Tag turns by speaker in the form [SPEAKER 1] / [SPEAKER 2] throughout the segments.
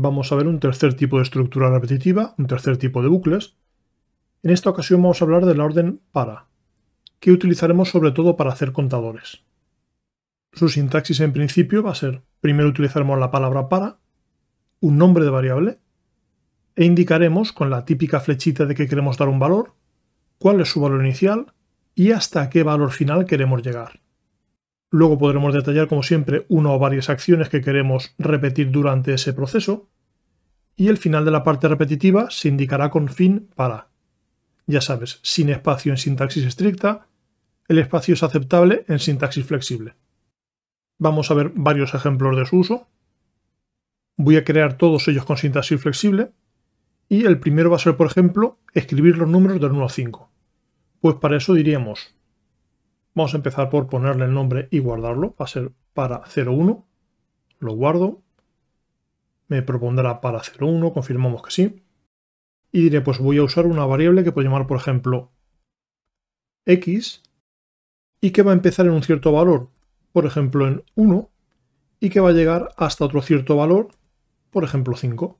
[SPEAKER 1] vamos a ver un tercer tipo de estructura repetitiva, un tercer tipo de bucles. En esta ocasión vamos a hablar de la orden para, que utilizaremos sobre todo para hacer contadores. Su sintaxis en principio va a ser, primero utilizaremos la palabra para, un nombre de variable, e indicaremos con la típica flechita de que queremos dar un valor, cuál es su valor inicial y hasta qué valor final queremos llegar. Luego podremos detallar, como siempre, una o varias acciones que queremos repetir durante ese proceso. Y el final de la parte repetitiva se indicará con fin para. Ya sabes, sin espacio en sintaxis estricta, el espacio es aceptable en sintaxis flexible. Vamos a ver varios ejemplos de su uso. Voy a crear todos ellos con sintaxis flexible. Y el primero va a ser, por ejemplo, escribir los números del 1 al 5. Pues para eso diríamos Vamos a empezar por ponerle el nombre y guardarlo. Va a ser para 01. Lo guardo. Me propondrá para 01. Confirmamos que sí. Y diré, pues voy a usar una variable que puedo llamar, por ejemplo, x. Y que va a empezar en un cierto valor. Por ejemplo, en 1. Y que va a llegar hasta otro cierto valor. Por ejemplo, 5.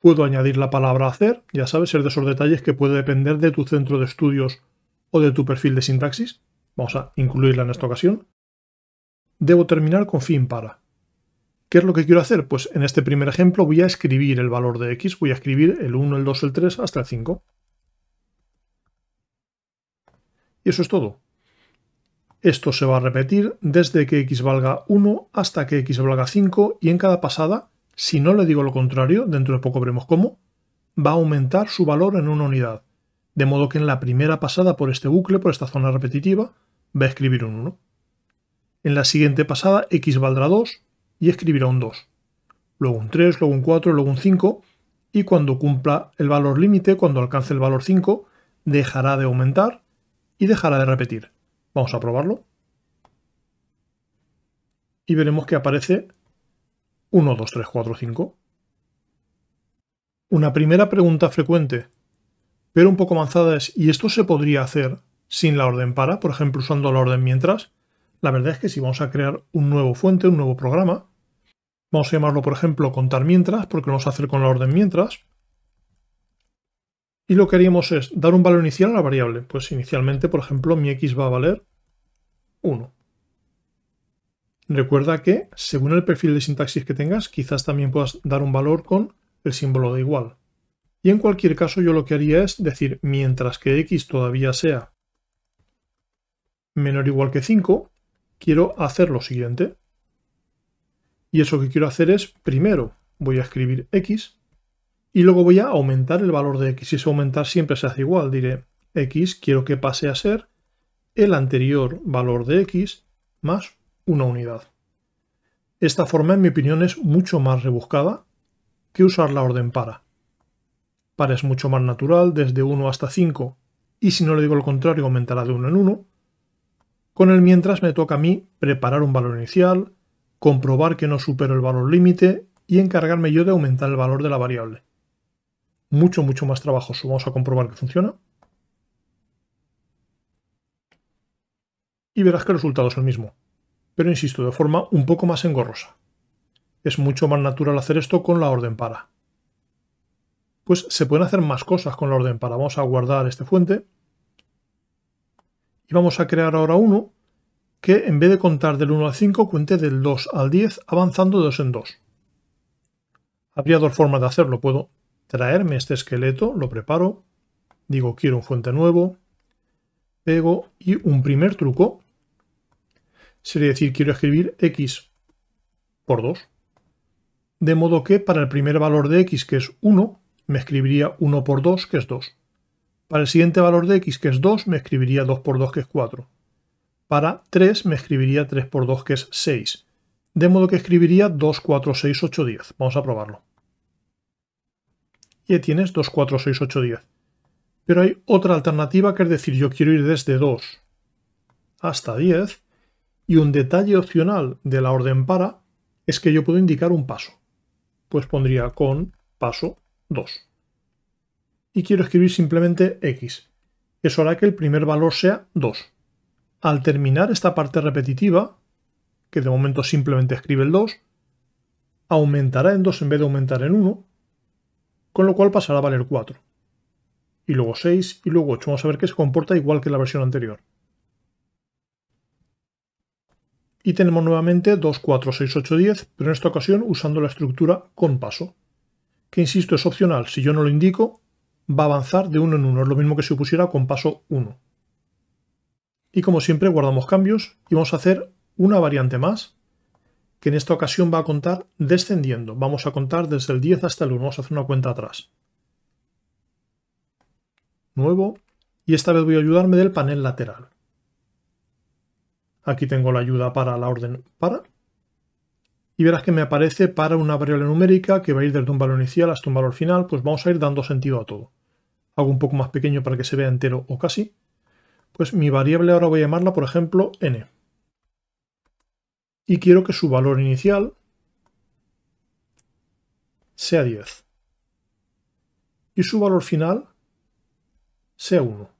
[SPEAKER 1] Puedo añadir la palabra hacer. Ya sabes, es de esos detalles que puede depender de tu centro de estudios o de tu perfil de sintaxis, vamos a incluirla en esta ocasión, debo terminar con fin para. ¿Qué es lo que quiero hacer? Pues en este primer ejemplo voy a escribir el valor de x, voy a escribir el 1, el 2, el 3 hasta el 5. Y eso es todo. Esto se va a repetir desde que x valga 1 hasta que x valga 5 y en cada pasada, si no le digo lo contrario, dentro de poco veremos cómo, va a aumentar su valor en una unidad de modo que en la primera pasada por este bucle, por esta zona repetitiva, va a escribir un 1. En la siguiente pasada x valdrá 2 y escribirá un 2. Luego un 3, luego un 4, luego un 5 y cuando cumpla el valor límite, cuando alcance el valor 5, dejará de aumentar y dejará de repetir. Vamos a probarlo. Y veremos que aparece 1, 2, 3, 4, 5. Una primera pregunta frecuente pero un poco avanzada es, y esto se podría hacer sin la orden para, por ejemplo, usando la orden mientras, la verdad es que si vamos a crear un nuevo fuente, un nuevo programa, vamos a llamarlo, por ejemplo, contar mientras, porque lo vamos a hacer con la orden mientras, y lo que haríamos es dar un valor inicial a la variable. Pues inicialmente, por ejemplo, mi x va a valer 1. Recuerda que, según el perfil de sintaxis que tengas, quizás también puedas dar un valor con el símbolo de igual. Y en cualquier caso yo lo que haría es decir, mientras que x todavía sea menor o igual que 5, quiero hacer lo siguiente. Y eso que quiero hacer es, primero voy a escribir x y luego voy a aumentar el valor de x. Y ese aumentar siempre se hace igual. Diré x quiero que pase a ser el anterior valor de x más una unidad. Esta forma, en mi opinión, es mucho más rebuscada que usar la orden para es mucho más natural, desde 1 hasta 5, y si no le digo lo contrario aumentará de 1 en 1. Con el mientras me toca a mí preparar un valor inicial, comprobar que no supero el valor límite y encargarme yo de aumentar el valor de la variable. Mucho, mucho más trabajo Vamos a comprobar que funciona. Y verás que el resultado es el mismo, pero insisto, de forma un poco más engorrosa. Es mucho más natural hacer esto con la orden para pues se pueden hacer más cosas con la orden para. Vamos a guardar este fuente. Y vamos a crear ahora uno que en vez de contar del 1 al 5, cuente del 2 al 10, avanzando de 2 en 2. Habría dos formas de hacerlo. Puedo traerme este esqueleto, lo preparo, digo quiero un fuente nuevo, pego y un primer truco sería decir quiero escribir x por 2. De modo que para el primer valor de x, que es 1, me escribiría 1 por 2, que es 2. Para el siguiente valor de x, que es 2, me escribiría 2 por 2, que es 4. Para 3 me escribiría 3 por 2, que es 6. De modo que escribiría 2, 4, 6, 8, 10. Vamos a probarlo. Y ahí tienes 2, 4, 6, 8, 10. Pero hay otra alternativa, que es decir, yo quiero ir desde 2 hasta 10. Y un detalle opcional de la orden para es que yo puedo indicar un paso. Pues pondría con paso 2. Y quiero escribir simplemente x, eso hará que el primer valor sea 2. Al terminar esta parte repetitiva, que de momento simplemente escribe el 2, aumentará en 2 en vez de aumentar en 1, con lo cual pasará a valer 4. Y luego 6 y luego 8. Vamos a ver que se comporta igual que la versión anterior. Y tenemos nuevamente 2, 4, 6, 8, 10, pero en esta ocasión usando la estructura con paso que insisto es opcional, si yo no lo indico, va a avanzar de uno en uno, es lo mismo que si pusiera con paso 1. Y como siempre guardamos cambios y vamos a hacer una variante más, que en esta ocasión va a contar descendiendo, vamos a contar desde el 10 hasta el 1, vamos a hacer una cuenta atrás. Nuevo, y esta vez voy a ayudarme del panel lateral. Aquí tengo la ayuda para la orden para, y verás que me aparece para una variable numérica que va a ir desde un valor inicial hasta un valor final, pues vamos a ir dando sentido a todo. Hago un poco más pequeño para que se vea entero o casi. Pues mi variable ahora voy a llamarla, por ejemplo, n. Y quiero que su valor inicial sea 10. Y su valor final sea 1.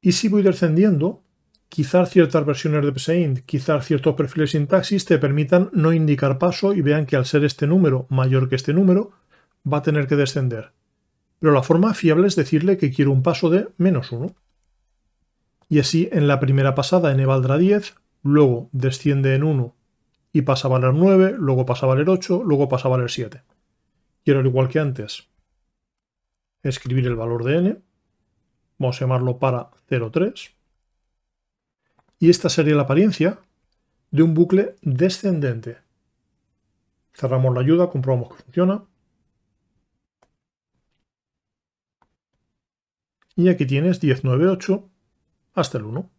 [SPEAKER 1] Y si voy descendiendo, Quizás ciertas versiones de Pseint, quizás ciertos perfiles sintaxis te permitan no indicar paso y vean que al ser este número mayor que este número, va a tener que descender. Pero la forma fiable es decirle que quiero un paso de menos 1. Y así en la primera pasada n valdrá 10, luego desciende en 1 y pasa a valer 9, luego pasa a valer 8, luego pasa a valer 7. Quiero al igual que antes escribir el valor de n, vamos a llamarlo para 0,3 y esta sería la apariencia de un bucle descendente. Cerramos la ayuda, comprobamos que funciona. Y aquí tienes 19.8 hasta el 1.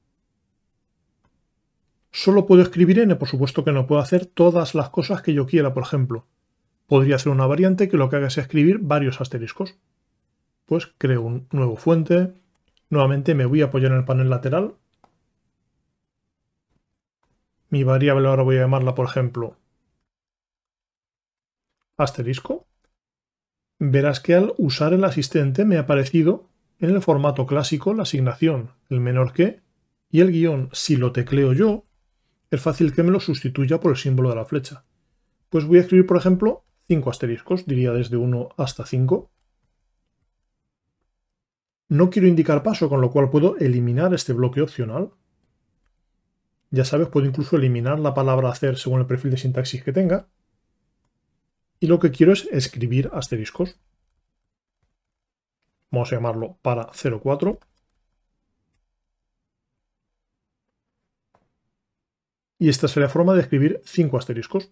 [SPEAKER 1] Solo puedo escribir n, por supuesto que no puedo hacer todas las cosas que yo quiera, por ejemplo. Podría ser una variante que lo que haga es escribir varios asteriscos. Pues creo un nuevo fuente. Nuevamente me voy a apoyar en el panel lateral mi variable ahora voy a llamarla, por ejemplo, asterisco, verás que al usar el asistente me ha aparecido en el formato clásico la asignación, el menor que y el guión. Si lo tecleo yo, es fácil que me lo sustituya por el símbolo de la flecha. Pues voy a escribir, por ejemplo, 5 asteriscos, diría desde 1 hasta 5. No quiero indicar paso, con lo cual puedo eliminar este bloque opcional ya sabes, puedo incluso eliminar la palabra hacer según el perfil de sintaxis que tenga. Y lo que quiero es escribir asteriscos. Vamos a llamarlo para 04. Y esta sería la forma de escribir 5 asteriscos.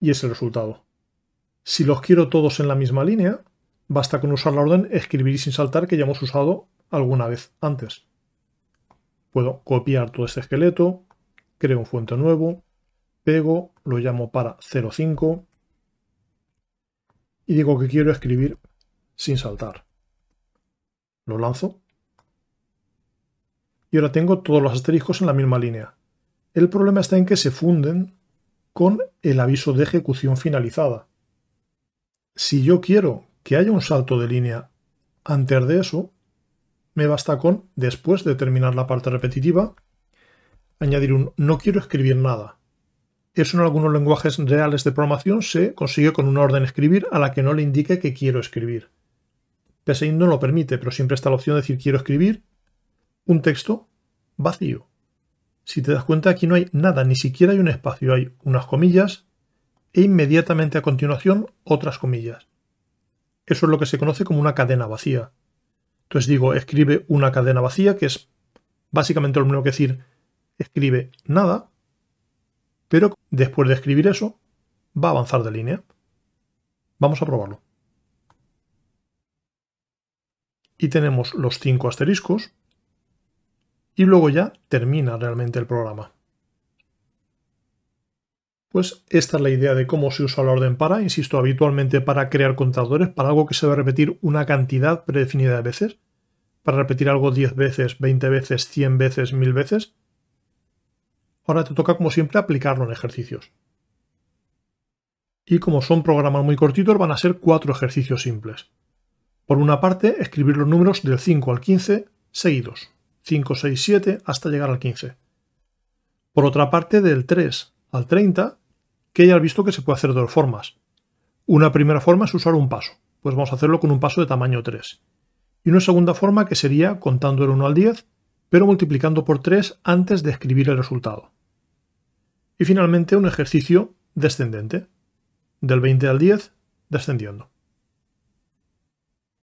[SPEAKER 1] Y es el resultado. Si los quiero todos en la misma línea, basta con usar la orden escribir sin saltar que ya hemos usado alguna vez antes. Puedo copiar todo este esqueleto, creo un fuente nuevo, pego, lo llamo para 05 y digo que quiero escribir sin saltar. Lo lanzo. Y ahora tengo todos los asteriscos en la misma línea. El problema está en que se funden con el aviso de ejecución finalizada. Si yo quiero que haya un salto de línea antes de eso, me basta con, después de terminar la parte repetitiva, añadir un no quiero escribir nada. Eso en algunos lenguajes reales de programación se consigue con una orden escribir a la que no le indique que quiero escribir. PSI no lo permite, pero siempre está la opción de decir quiero escribir un texto vacío. Si te das cuenta aquí no hay nada, ni siquiera hay un espacio, hay unas comillas e inmediatamente a continuación otras comillas. Eso es lo que se conoce como una cadena vacía. Entonces digo, escribe una cadena vacía, que es básicamente lo mismo que decir, escribe nada, pero después de escribir eso, va a avanzar de línea. Vamos a probarlo. Y tenemos los cinco asteriscos, y luego ya termina realmente el programa. Pues esta es la idea de cómo se usa la orden para, insisto, habitualmente para crear contadores, para algo que se va a repetir una cantidad predefinida de veces, para repetir algo 10 veces, 20 veces, 100 veces, 1000 veces. Ahora te toca, como siempre, aplicarlo en ejercicios. Y como son programas muy cortitos, van a ser cuatro ejercicios simples. Por una parte, escribir los números del 5 al 15 seguidos, 5, 6, 7 hasta llegar al 15. Por otra parte, del 3 al 30 que ya visto que se puede hacer de dos formas. Una primera forma es usar un paso, pues vamos a hacerlo con un paso de tamaño 3. Y una segunda forma que sería contando el 1 al 10, pero multiplicando por 3 antes de escribir el resultado. Y finalmente un ejercicio descendente, del 20 al 10, descendiendo.